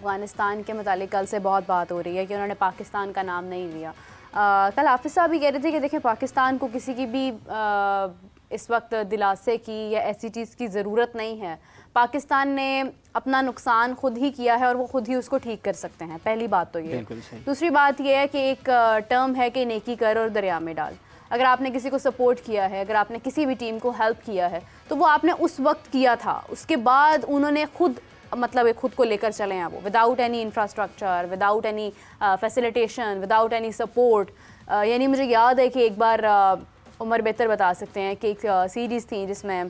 अफ़गानिस्तान के मतलब कल से बहुत बात हो रही है कि उन्होंने पाकिस्तान का नाम नहीं लिया आ, कल हाफिज़ साहब भी कह रहे थे कि देखें पाकिस्तान को किसी की भी आ, इस वक्त दिलासे की या ऐसी चीज़ की ज़रूरत नहीं है पाकिस्तान ने अपना नुकसान खुद ही किया है और वो खुद ही उसको ठीक कर सकते हैं पहली बात तो ये दूसरी बात यह है कि एक टर्म है कि नेकी कर और दरिया में डाल अगर आपने किसी को सपोर्ट किया है अगर आपने किसी भी टीम को हेल्प किया है तो वो आपने उस वक्त किया था उसके बाद उन्होंने खुद मतलब खुद को लेकर चले हैं वो without any infrastructure without any facilitation without any support यानी मुझे याद है कि एक बार uh, उमर बेहतर बता सकते हैं कि एक सीरीज़ uh, थी जिसमें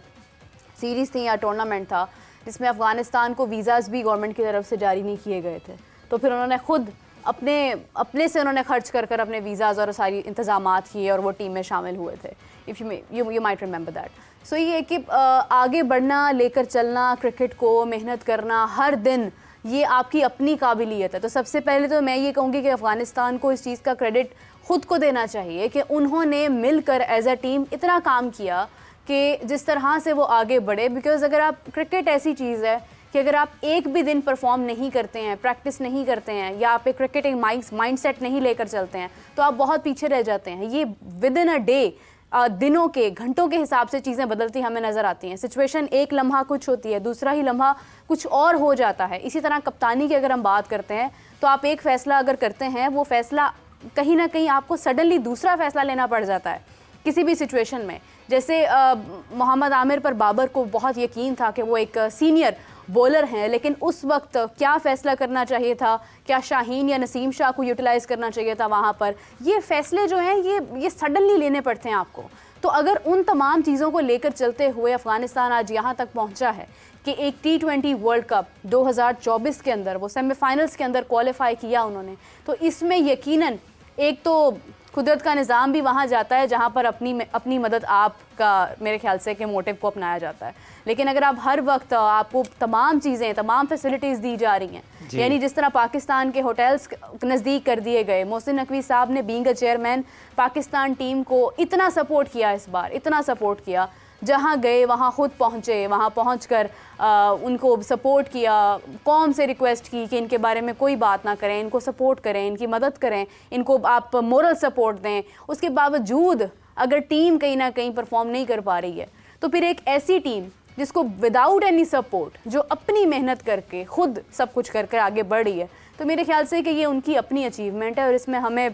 सीरीज़ थी या टूर्नामेंट था जिसमें अफ़गानिस्तान को वीज़ाज़ भी गवर्नमेंट की तरफ से जारी नहीं किए गए थे तो फिर उन्होंने खुद अपने अपने से उन्होंने खर्च कर कर अपने वीज़ाज़ और सारी इंतजाम किए और वो टीम में शामिल हुए थे if you you you might remember that so ये कि आगे बढ़ना लेकर चलना क्रिकेट को मेहनत करना हर दिन ये आपकी अपनी काबिलियत है तो सबसे पहले तो मैं ये कहूँगी कि अफ़गानिस्तान को इस चीज़ का क्रेडिट ख़ुद को देना चाहिए कि उन्होंने मिलकर एज अ टीम इतना काम किया कि जिस तरह से वो आगे बढ़े बिकॉज़ अगर आप क्रिकेट ऐसी चीज़ है कि अगर आप एक भी दिन परफॉर्म नहीं करते हैं प्रैक्टिस नहीं करते हैं या आप एक क्रिकेटिंग माइंड माइंड सेट नहीं लेकर चलते हैं तो आप बहुत पीछे रह जाते हैं ये विद इन अ डे दिनों के घंटों के हिसाब से चीज़ें बदलती हमें नज़र आती हैं सिचुएशन एक लम्हा कुछ होती है दूसरा ही लम्हा कुछ और हो जाता है इसी तरह कप्तानी की अगर हम बात करते हैं तो आप एक फ़ैसला अगर करते हैं वो फ़ैसला कहीं ना कहीं आपको सडनली दूसरा फ़ैसला लेना पड़ जाता है किसी भी सिचुएशन में जैसे मोहम्मद आमिर पर बाबर को बहुत यकीन था कि वो एक सीनियर बॉलर हैं लेकिन उस वक्त क्या फ़ैसला करना चाहिए था क्या शाहीन या नसीम शाह को यूटिलाइज़ करना चाहिए था वहाँ पर ये फ़ैसले जो हैं ये ये सडनली लेने पड़ते हैं आपको तो अगर उन तमाम चीज़ों को लेकर चलते हुए अफ़गानिस्तान आज यहाँ तक पहुँचा है कि एक टी ट्वेंटी वर्ल्ड कप 2024 के अंदर वो सेमीफाइनल्स के अंदर क्वालिफाई किया उन्होंने तो इसमें यकीनन एक तो कुदरत का निज़ाम भी वहाँ जाता है जहाँ पर अपनी अपनी मदद आपका मेरे ख्याल से के मोटिव को अपनाया जाता है लेकिन अगर आप हर वक्त आपको तमाम चीज़ें तमाम फैसिलिटीज़ दी जा रही हैं यानी जिस तरह पाकिस्तान के होटल्स नज़दीक कर दिए गए मोहसिन नकवी साहब ने being a chairman Pakistan team को इतना सपोर्ट किया इस बार इतना सपोर्ट किया जहाँ गए वहाँ ख़ुद पहुँचे वहाँ पहुँच कर आ, उनको सपोर्ट किया कौम से रिक्वेस्ट की कि इनके बारे में कोई बात ना करें इनको सपोर्ट करें इनकी मदद करें इनको आप मोरल सपोर्ट दें उसके बावजूद अगर टीम कहीं ना कहीं परफॉर्म नहीं कर पा रही है तो फिर एक ऐसी टीम जिसको विदाउट एनी सपोर्ट जो अपनी मेहनत करके खुद सब कुछ कर कर आगे बढ़ रही है तो मेरे ख्याल से कि ये उनकी अपनी अचीवमेंट है और इसमें हमें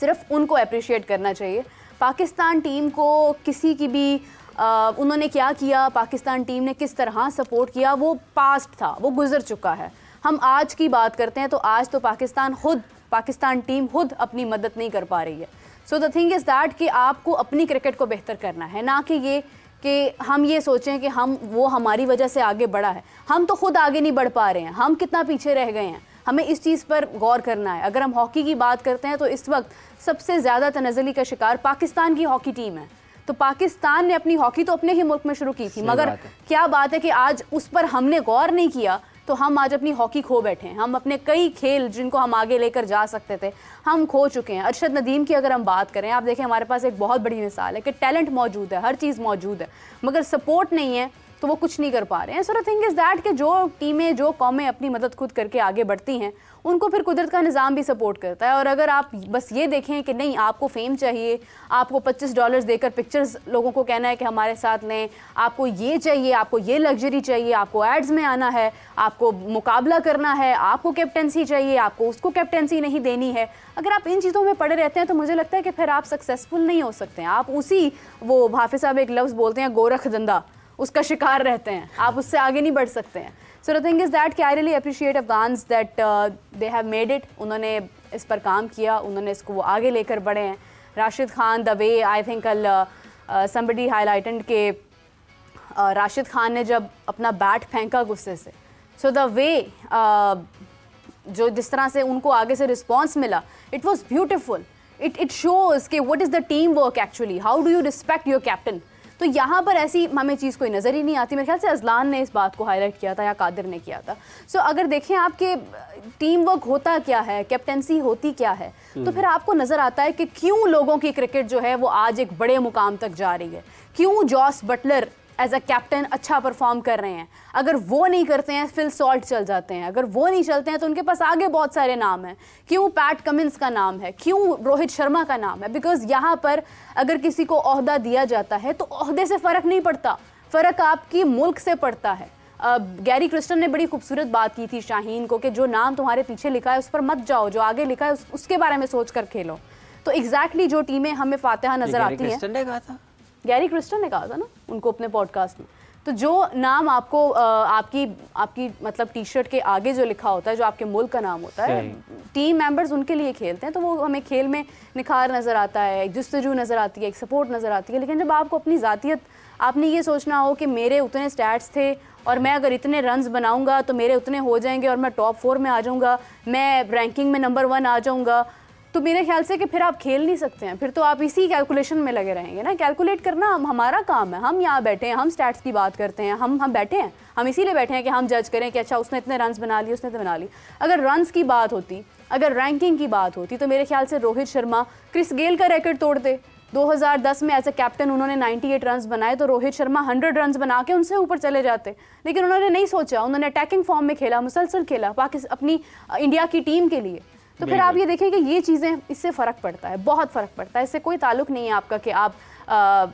सिर्फ उनको अप्रिशिएट करना चाहिए पाकिस्तान टीम को किसी की भी उन्होंने क्या किया पाकिस्तान टीम ने किस तरह सपोर्ट किया वो पास्ट था वो गुजर चुका है हम आज की बात करते हैं तो आज तो पाकिस्तान खुद पाकिस्तान टीम खुद अपनी मदद नहीं कर पा रही है so the thing is that कि आपको अपनी क्रिकेट को बेहतर करना है ना कि ये कि हम ये सोचें कि हम वो हमारी वजह से आगे बढ़ा है हम तो खुद आगे नहीं बढ़ पा रहे हैं हम कितना पीछे रह गए हैं हमें इस चीज़ पर गौर करना है अगर हम हॉकी की बात करते हैं तो इस वक्त सबसे ज़्यादा तनजली का शिकार पाकिस्तान की हॉकी टीम है तो पाकिस्तान ने अपनी हॉकी तो अपने ही मुल्क में शुरू की थी मगर बात क्या बात है कि आज उस पर हमने गौर नहीं किया तो हम आज अपनी हॉकी खो बैठे हैं हम अपने कई खेल जिनको हम आगे लेकर जा सकते थे हम खो चुके हैं अरशद नदीम की अगर हम बात करें आप देखें हमारे पास एक बहुत बड़ी मिसाल है कि टैलेंट मौजूद है हर चीज़ मौजूद है मगर सपोर्ट नहीं है तो वो कुछ नहीं कर पा रहे हैं सो थिंग इज़ दैट कि जो टीमें जो कौमें अपनी मदद खुद करके आगे बढ़ती हैं उनको फिर कुदरत का निज़ाम भी सपोर्ट करता है और अगर आप बस ये देखें कि नहीं आपको फ़ेम चाहिए आपको 25 डॉलर्स देकर पिक्चर्स लोगों को कहना है कि हमारे साथ लें आपको ये चाहिए आपको ये लग्जरी चाहिए आपको एड्स में आना है आपको मुकाबला करना है आपको कैप्टनसी चाहिए आपको उसको कैप्टनसी नहीं देनी है अगर आप इन चीज़ों में पड़े रहते हैं तो मुझे लगता है कि फिर आप सक्सेसफुल नहीं हो सकते हैं आप उसी वो हाफि साहब एक लफ्ज़ बोलते हैं गोरख धंधा उसका शिकार रहते हैं आप उससे आगे नहीं बढ़ सकते हैं so the thing is that कि I really appreciate Afghans that they have made it उन्होंने इस पर काम किया उन्होंने इसको आगे लेकर बढ़े हैं Rashid Khan the way I think कल समबडी हाईलाइटेंड के राशिद खान ने जब अपना बैट फेंका गुस्से से सो द वे जो जिस तरह से उनको आगे से रिस्पॉन्स मिला it was beautiful it it shows के what is the team work actually how do you respect your captain तो यहाँ पर ऐसी हमें चीज़ कोई नज़र ही नहीं आती मेरे ख्याल से अजलान ने इस बात को हाईलाइट किया था या कादिर ने किया था सो अगर देखें आपके टीम वर्क होता क्या है कैप्टनसी होती क्या है तो फिर आपको नज़र आता है कि क्यों लोगों की क्रिकेट जो है वो आज एक बड़े मुकाम तक जा रही है क्यों Jos Buttler as a captain अच्छा परफॉर्म कर रहे हैं अगर वो नहीं करते हैं फिल सॉल्ट चल जाते हैं अगर वो नहीं चलते हैं तो उनके पास आगे बहुत सारे नाम हैं क्यों पैट कमिंस का नाम है क्यों रोहित शर्मा का नाम है बिकॉज यहाँ पर अगर किसी को अहदा दिया जाता है तो अहदे से फ़र्क नहीं पड़ता फ़र्क आपकी मुल्क से पड़ता है गैरी क्रिस्टन ने बड़ी खूबसूरत बात की थी शाहीन को कि जो नाम तुम्हारे पीछे लिखा है उस पर मत जाओ जो आगे लिखा है उस, उसके बारे में सोच कर खेलो तो एग्जैक्टली exactly जो टीमें हमें फातहा नजर आती हैं गैरी क्रिस्टल ने कहा था ना उनको अपने पॉडकास्ट में तो जो नाम आपको आपकी आपकी मतलब टी शर्ट के आगे जो लिखा होता है जो आपके मुल्क का नाम होता है टीम मेंबर्स उनके लिए खेलते हैं तो वो हमें खेल में निखार नज़र आता है एक जस्तजू नज़र आती है एक सपोर्ट नज़र आती है लेकिन जब आपको अपनी ज़ातियत आपने ये सोचना हो कि मेरे उतने स्टैट्स थे और मैं अगर इतने रन बनाऊँगा तो मेरे उतने हो जाएंगे और मैं टॉप फोर में आ जाऊँगा मैं रैंकिंग में नंबर वन आ जाऊँगा तो मेरे ख्याल से कि फिर आप खेल नहीं सकते हैं फिर तो आप इसी कैलकुलेशन में लगे रहेंगे ना कैलकुलेट करना हम हमारा काम है हम यहाँ बैठे हैं हम स्टैट्स की बात करते हैं हम हम बैठे हैं हम इसीलिए बैठे हैं कि हम जज करें कि अच्छा उसने इतने रन बना लिए उसने इतने बना ली अगर रन्स की बात होती अगर रैंकिंग की बात होती तो मेरे ख्याल से रोहित शर्मा क्रिस गेल का रिकॉर्ड तोड़ दे 2010 में एज ए कैप्टन उन्होंने 98 रन बनाए तो रोहित शर्मा 100 रन बना के उनसे ऊपर चले जाते लेकिन उन्होंने नहीं सोचा उन्होंने अटैकिंग फॉर्म में खेला मुसलसल खेला पाकिस्तान अपनी इंडिया की टीम के लिए तो फिर आप ये देखें कि ये चीज़ें इससे फ़र्क पड़ता है बहुत फ़र्क पड़ता है इससे कोई ताल्लुक नहीं है आपका कि आप आ,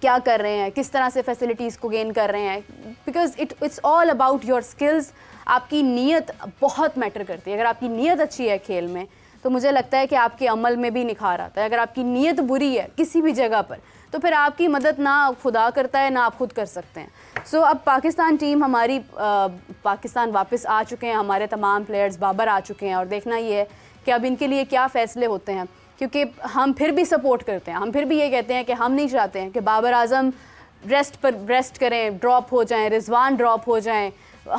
क्या कर रहे हैं किस तरह से फैसिलिटीज़ को गेन कर रहे हैं because it it's all about your skills आपकी नीयत बहुत मैटर करती है अगर आपकी नीयत अच्छी है खेल में तो मुझे लगता है कि आपके अमल में भी निखार आता है अगर आपकी नीयत बुरी है किसी भी जगह पर तो फिर आपकी मदद ना खुदा करता है ना आप खुद कर सकते हैं सो so, अब पाकिस्तान टीम हमारी आ, पाकिस्तान वापस आ चुके हैं हमारे तमाम प्लेयर्स बाबर आ चुके हैं और देखना ये है कि अब इनके लिए क्या फ़ैसले होते हैं क्योंकि हम फिर भी सपोर्ट करते हैं हम फिर भी ये कहते हैं कि हम नहीं चाहते हैं कि बाबर आजम रेस्ट पर रेस्ट करें ड्रॉप हो जाएं रिजवान ड्रॉप हो जाएं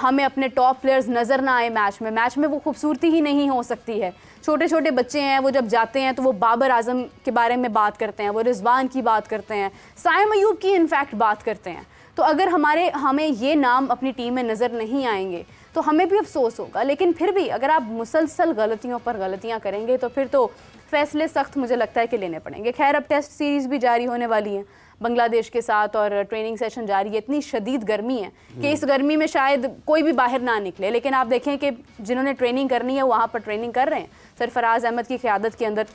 हमें अपने टॉप प्लेयर्स नज़र ना आए मैच में मैच में वो खूबसूरती ही नहीं हो सकती है छोटे छोटे बच्चे हैं वो जब जाते हैं तो वो बाबर आजम के बारे में बात करते हैं वो रिजवान की बात करते हैं साय अयूब की इनफैक्ट बात करते हैं तो अगर हमारे हमें ये नाम अपनी टीम में नज़र नहीं आएंगे तो हमें भी अफसोस होगा लेकिन फिर भी अगर आप मुसलसल गलतियों पर गलतियां करेंगे तो फिर तो फैसले सख्त मुझे लगता है कि लेने पड़ेंगे खैर अब टेस्ट सीरीज़ भी जारी होने वाली हैं बांग्लादेश के साथ और ट्रेनिंग सेशन जारी है इतनी शदीद गर्मी है कि हम्म। इस गर्मी में शायद कोई भी बाहर ना निकले लेकिन आप देखें कि जिन्होंने ट्रेनिंग करनी है वहाँ पर ट्रेनिंग कर रहे हैं सरफराज अहमद की क़्यादत के अंदर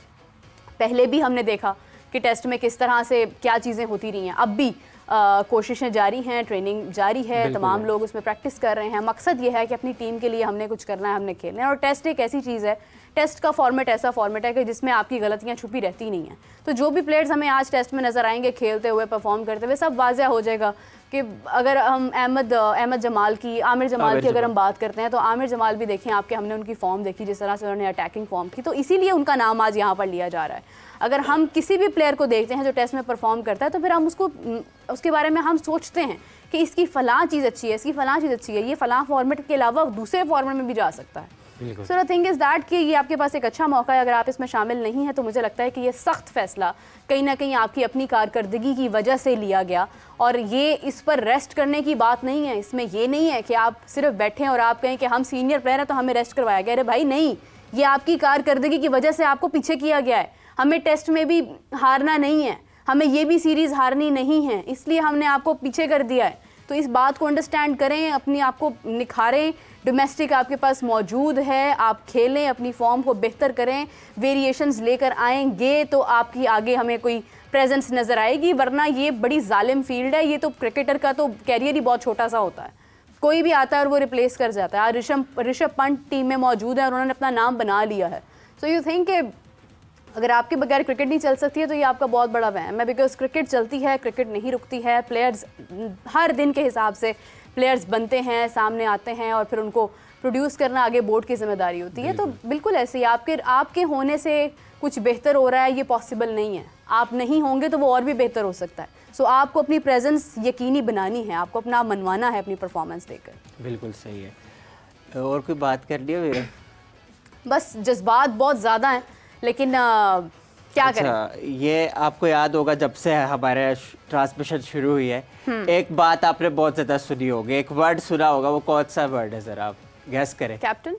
पहले भी हमने देखा कि टेस्ट में किस तरह से क्या चीज़ें होती रही हैं अब भी कोशिशें जारी हैं ट्रेनिंग जारी है तमाम लोग उसमें प्रैक्टिस कर रहे हैं मकसद ये है कि अपनी टीम के लिए हमने कुछ करना है हमने खेलना है और टेस्ट एक ऐसी चीज़ है टेस्ट का फॉर्मेट ऐसा फॉर्मेट है कि जिसमें आपकी गलतियाँ छुपी रहती नहीं हैं तो जो भी प्लेयर्स हमें आज टेस्ट में नज़र आएंगे खेलते हुए परफॉर्म करते हुए सब वाजह हो जाएगा कि अगर हम अहमद अहमद जमाल की आमिर जमाल की अगर हम बात करते हैं तो आमिर जमाल भी देखें आपके हमने उनकी फॉर्म देखी जिस तरह से उन्होंने अटैकिंग फॉर्म की तो इसीलिए उनका नाम आज यहाँ पर लिया जा रहा है अगर हम किसी भी प्लेयर को देखते हैं जो टेस्ट में परफॉर्म करता है तो फिर हम उसको उसके बारे में हम सोचते हैं कि इसकी फ़लाँ चीज़ अच्छी है इसकी फ़लाँ चीज़ अच्छी है ये फ़लाँ फॉर्मेट के अलावा दूसरे फॉर्मेट में भी जा सकता है so the thing is that कि ये आपके पास एक अच्छा मौका है अगर आप इसमें शामिल नहीं है तो मुझे लगता है कि ये सख्त फैसला कहीं ना कहीं आपकी अपनी कारकर्दगी की वजह से लिया गया और ये इस पर रेस्ट करने की बात नहीं है इसमें ये नहीं है कि आप सिर्फ बैठें और आप कहें कि हम सीनियर प्लेयर हैं तो हमें रेस्ट करवाया गया अरे भाई नहीं ये आपकी कारकर्दगी की वजह से आपको पीछे किया गया है हमें टेस्ट में भी हारना नहीं है हमें ये भी सीरीज़ हारनी नहीं है इसलिए हमने आपको पीछे कर दिया है तो इस बात को अंडरस्टैंड करें अपनी आपको निखारें डोमेस्टिक आपके पास मौजूद है आप खेलें अपनी फॉर्म को बेहतर करें वेरिएशंस लेकर आएंगे तो आपकी आगे हमें कोई प्रेजेंस नज़र आएगी वरना ये बड़ी जालिम फील्ड है ये तो क्रिकेटर का तो कैरियर ही बहुत छोटा सा होता है कोई भी आता है और वो रिप्लेस कर जाता है ऋषभ ऋषभ पंत टीम में मौजूद है और उन्होंने अपना नाम बना लिया है सो यू थिंक के अगर आपके बगैर क्रिकेट नहीं चल सकती है तो ये आपका बहुत बड़ा वह है बिकॉज क्रिकेट चलती है क्रिकेट नहीं रुकती है प्लेयर्स हर दिन के हिसाब से प्लेयर्स बनते हैं सामने आते हैं और फिर उनको प्रोड्यूस करना आगे बोर्ड की जिम्मेदारी होती है तो बिल्कुल ऐसे ही आपके आपके होने से कुछ बेहतर हो रहा है ये पॉसिबल नहीं है आप नहीं होंगे तो वो और भी बेहतर हो सकता है सो so, आपको अपनी प्रेजेंस यकीनी बनानी है आपको अपना मनवाना है अपनी परफॉर्मेंस देकर बिल्कुल सही है और कोई बात कर लिया बस जज्बात बहुत ज़्यादा हैं लेकिन आ, क्या अच्छा, करें? ये आपको याद होगा जब से हमारे ट्रांसमिशन शुरू हुई है हम्म। एक बात आपने बहुत ज्यादा सुनी होगी एक वर्ड सुना होगा वो कौन सा वर्ड है जरा आप गैस करें कैप्टन